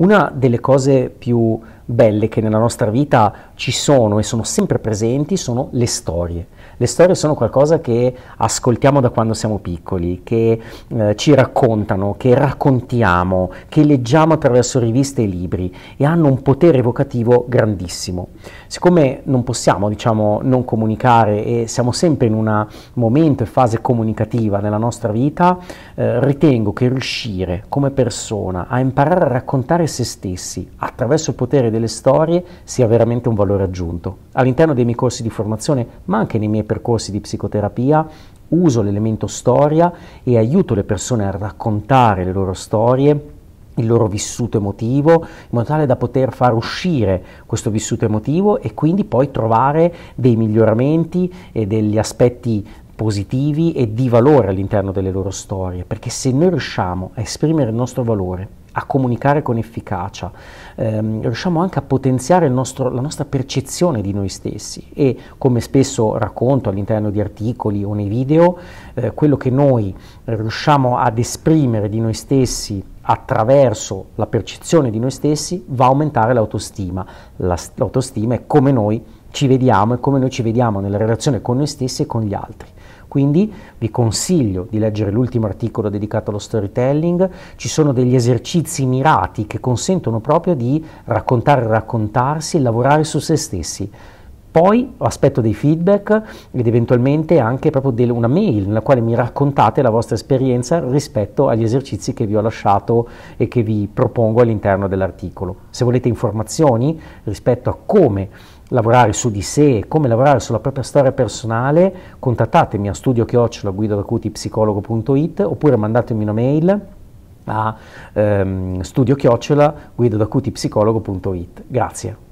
Una delle cose più belle che nella nostra vita ci sono e sono sempre presenti sono le storie. Le storie sono qualcosa che ascoltiamo da quando siamo piccoli, che eh, ci raccontano, che raccontiamo, che leggiamo attraverso riviste e libri e hanno un potere evocativo grandissimo. Siccome non possiamo, diciamo, non comunicare e siamo sempre in un momento e fase comunicativa nella nostra vita, eh, ritengo che riuscire come persona a imparare a raccontare se stessi attraverso il potere del delle storie sia veramente un valore aggiunto. All'interno dei miei corsi di formazione, ma anche nei miei percorsi di psicoterapia, uso l'elemento storia e aiuto le persone a raccontare le loro storie il loro vissuto emotivo, in modo tale da poter far uscire questo vissuto emotivo e quindi poi trovare dei miglioramenti e degli aspetti positivi e di valore all'interno delle loro storie, perché se noi riusciamo a esprimere il nostro valore, a comunicare con efficacia, ehm, riusciamo anche a potenziare nostro, la nostra percezione di noi stessi e come spesso racconto all'interno di articoli o nei video, eh, quello che noi riusciamo ad esprimere di noi stessi attraverso la percezione di noi stessi va a aumentare l'autostima. La, l'autostima è come noi ci vediamo e come noi ci vediamo nella relazione con noi stessi e con gli altri. Quindi vi consiglio di leggere l'ultimo articolo dedicato allo storytelling, ci sono degli esercizi mirati che consentono proprio di raccontare, raccontarsi e lavorare su se stessi. Poi aspetto dei feedback ed eventualmente anche proprio del, una mail nella quale mi raccontate la vostra esperienza rispetto agli esercizi che vi ho lasciato e che vi propongo all'interno dell'articolo. Se volete informazioni rispetto a come lavorare su di sé come lavorare sulla propria storia personale, contattatemi a studiochiocciolaguidodacutipsicologo.it oppure mandatemi una mail a ehm, studiochiocciolaguidodacutipsicologo.it. Grazie.